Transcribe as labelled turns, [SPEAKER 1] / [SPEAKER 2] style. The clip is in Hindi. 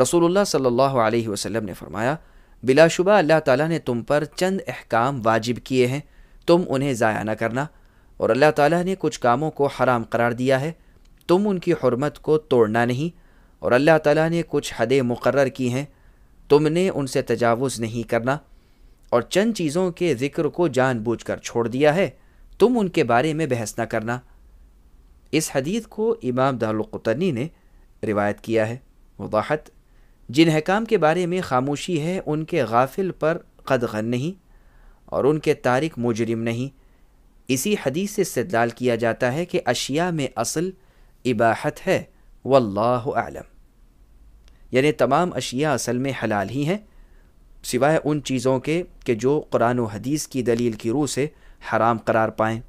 [SPEAKER 1] रसूलुल्लाह सल्लल्लाहु अलैहि वसल्लम ने फरमाया बिलाशुबा अल्लाह ताला ने तुम पर चंद अहकाम वाजिब किए हैं तुम उन्हें ज़ाया न करना और अल्लाह ताला ने कुछ कामों को हराम करार दिया है तुम उनकी हरमत को तोड़ना नहीं और अल्लाह ताला ने कुछ हदें मुकर की हैं तुमने उनसे तजावुज़ नहीं करना और चंद चीज़ों के ज़िक्र को जानबूझ कर छोड़ दिया है तुम उनके बारे में बहस न करना इस हदीत को इमाम दारुलतनी ने रिवायत किया है वजाहत जिन हकाम के बारे में खामोशी है उनके गाफिल पर कदगन नहीं और उनके तारिक मुजरिम नहीं इसी हदीस से इस्तलाल किया जाता है कि अशिया में असल इबाहत है वल्लाह आलम यानी तमाम अशिया असल में हलाल ही हैं सिवाय उन चीज़ों के कि जो कुरान हदीस की दलील की रूह से हराम करार पाएँ